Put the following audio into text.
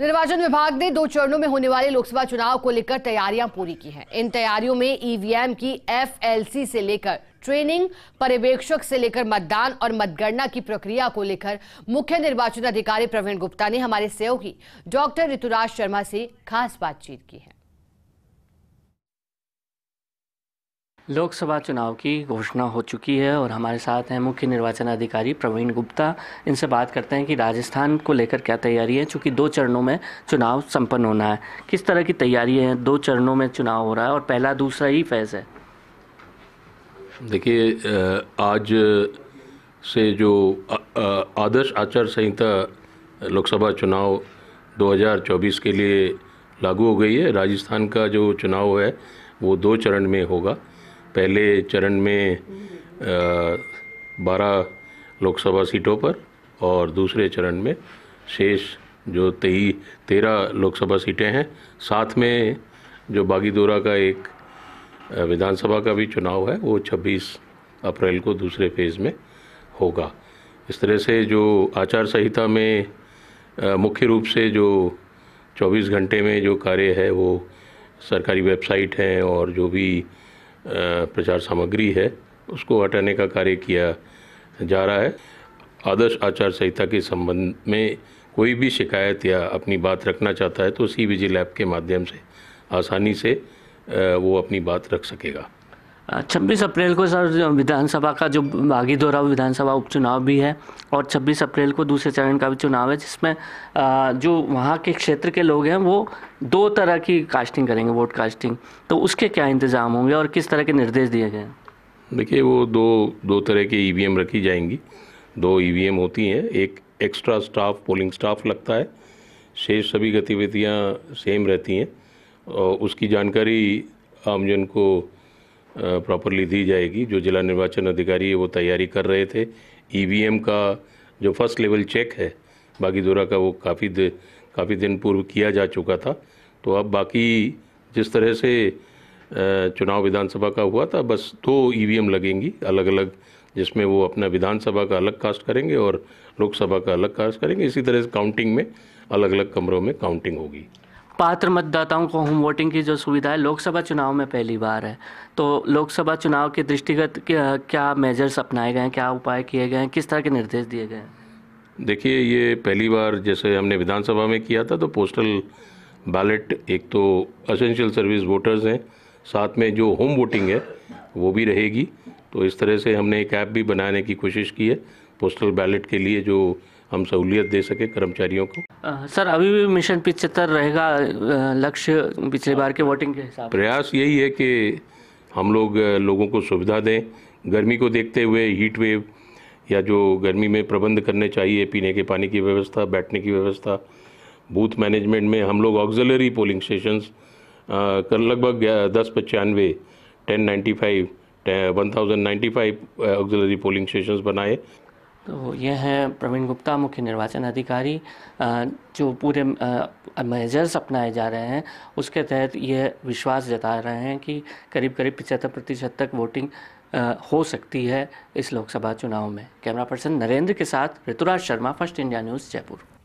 निर्वाचन विभाग ने दो चरणों में होने वाले लोकसभा चुनाव को लेकर तैयारियां पूरी की हैं। इन तैयारियों में ईवीएम की एफएलसी से लेकर ट्रेनिंग पर्यवेक्षक से लेकर मतदान और मतगणना की प्रक्रिया को लेकर मुख्य निर्वाचन अधिकारी प्रवीण गुप्ता ने हमारे सहयोगी डॉक्टर ऋतुराज शर्मा से खास बातचीत की है लोकसभा चुनाव की घोषणा हो चुकी है और हमारे साथ हैं मुख्य निर्वाचन अधिकारी प्रवीण गुप्ता इनसे बात करते हैं कि राजस्थान को लेकर क्या तैयारी है चूँकि दो चरणों में चुनाव संपन्न होना है किस तरह की तैयारी है दो चरणों में चुनाव हो रहा है और पहला दूसरा ही फैज़ है देखिए आज से जो आदर्श आचार संहिता लोकसभा चुनाव 2024 के लिए लागू हो गई है राजस्थान का जो चुनाव है वो दो चरण में होगा पहले चरण में बारह लोकसभा सीटों पर और दूसरे चरण में शेष जो तेई तेरह लोकसभा सीटें हैं साथ में जो बागीदोरा का एक विधानसभा का भी चुनाव है वो 26 अप्रैल को दूसरे फेज़ में होगा इस तरह से जो आचार संहिता में मुख्य रूप से जो 24 घंटे में जो कार्य है वो सरकारी वेबसाइट हैं और जो भी प्रचार सामग्री है उसको हटाने का कार्य किया जा रहा है आदर्श आचार संहिता के संबंध में कोई भी शिकायत या अपनी बात रखना चाहता है तो सी विजिल ऐप के माध्यम से आसानी से वो अपनी बात रख सकेगा छब्बीस अप्रैल को सर विधानसभा का जो बागी बागीदोरा विधानसभा उपचुनाव भी है और छब्बीस अप्रैल को दूसरे चरण का भी चुनाव है जिसमें जो वहाँ के क्षेत्र के लोग हैं वो दो तरह की कास्टिंग करेंगे वोट कास्टिंग तो उसके क्या इंतज़ाम होंगे और किस तरह के निर्देश दिए गए देखिए वो दो दो तरह की ई e रखी जाएंगी दो ई e होती हैं एक एक्स्ट्रा स्टाफ पोलिंग स्टाफ लगता है शेष सभी गतिविधियाँ सेम रहती हैं और उसकी जानकारी आमजन को प्रॉपरली दी जाएगी जो जिला निर्वाचन अधिकारी है वो तैयारी कर रहे थे ई e का जो फर्स्ट लेवल चेक है दौरा का वो काफ़ी काफ़ी दिन पूर्व किया जा चुका था तो अब बाकी जिस तरह से चुनाव विधानसभा का हुआ था बस दो ई e लगेंगी अलग अलग जिसमें वो अपना विधानसभा का अलग कास्ट करेंगे और लोकसभा का अलग कास्ट करेंगे इसी तरह से काउंटिंग में अलग अलग कमरों में काउंटिंग होगी पात्र मतदाताओं को होम वोटिंग की जो सुविधा है लोकसभा चुनाव में पहली बार है तो लोकसभा चुनाव के दृष्टिगत क्या मेजर्स अपनाए गए हैं क्या उपाय किए गए हैं किस तरह के निर्देश दिए गए हैं देखिए ये पहली बार जैसे हमने विधानसभा में किया था तो पोस्टल बैलेट एक तो असेंशियल सर्विस वोटर्स हैं साथ में जो होम वोटिंग है वो भी रहेगी तो इस तरह से हमने एक ऐप भी बनाने की कोशिश की है पोस्टल बैलेट के लिए जो हम सहूलियत दे सके कर्मचारियों को आ, सर अभी भी मिशन पिचहत्तर रहेगा लक्ष्य पिछले बार के वोटिंग के हिसाब प्रयास यही है कि हम लोग लोगों को सुविधा दें गर्मी को देखते हुए हीट वेव या जो गर्मी में प्रबंध करने चाहिए पीने के पानी की व्यवस्था बैठने की व्यवस्था बूथ मैनेजमेंट में हम लोग ऑक्जलरी पोलिंग स्टेशंस कर लगभग दस पचानवे ten ninety five one thousand ninety five auxiliary polling stations बनाए तो ये हैं प्रवीण गुप्ता मुख्य निर्वाचन अधिकारी जो पूरे मेजर्स अपनाए जा रहे हैं उसके तहत ये विश्वास जता रहे हैं कि करीब करीब पिचहत्तर प्रतिशत तक वोटिंग हो सकती है इस लोकसभा चुनाव में कैमरा पर्सन नरेंद्र के साथ Rituraj Sharma first India news Jaipur